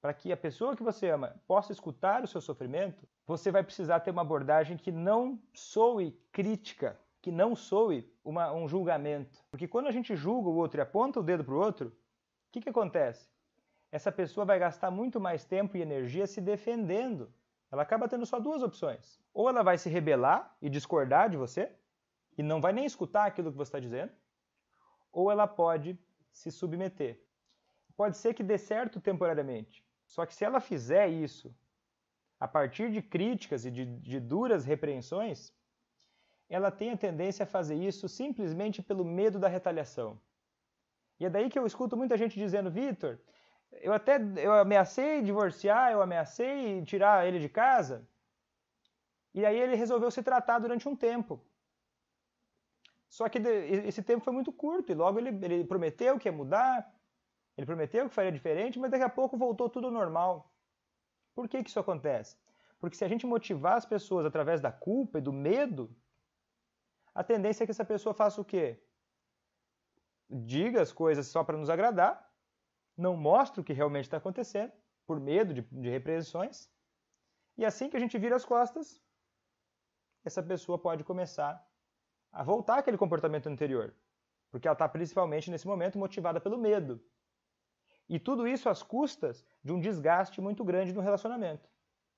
para que a pessoa que você ama possa escutar o seu sofrimento, você vai precisar ter uma abordagem que não soe crítica, que não soe uma, um julgamento. Porque quando a gente julga o outro e aponta o dedo para o outro, o que, que acontece? Essa pessoa vai gastar muito mais tempo e energia se defendendo. Ela acaba tendo só duas opções. Ou ela vai se rebelar e discordar de você, e não vai nem escutar aquilo que você está dizendo, ou ela pode se submeter. Pode ser que dê certo temporariamente, só que se ela fizer isso a partir de críticas e de, de duras repreensões, ela tem a tendência a fazer isso simplesmente pelo medo da retaliação. E é daí que eu escuto muita gente dizendo, Vitor, eu até eu ameacei divorciar, eu ameacei tirar ele de casa. E aí ele resolveu se tratar durante um tempo. Só que esse tempo foi muito curto e logo ele, ele prometeu que ia mudar, ele prometeu que faria diferente, mas daqui a pouco voltou tudo normal. Por que, que isso acontece? Porque se a gente motivar as pessoas através da culpa e do medo, a tendência é que essa pessoa faça o quê? Diga as coisas só para nos agradar, não mostre o que realmente está acontecendo, por medo de, de e assim que a gente vira as costas, essa pessoa pode começar a voltar àquele comportamento anterior, porque ela está principalmente nesse momento motivada pelo medo. E tudo isso às custas de um desgaste muito grande no relacionamento.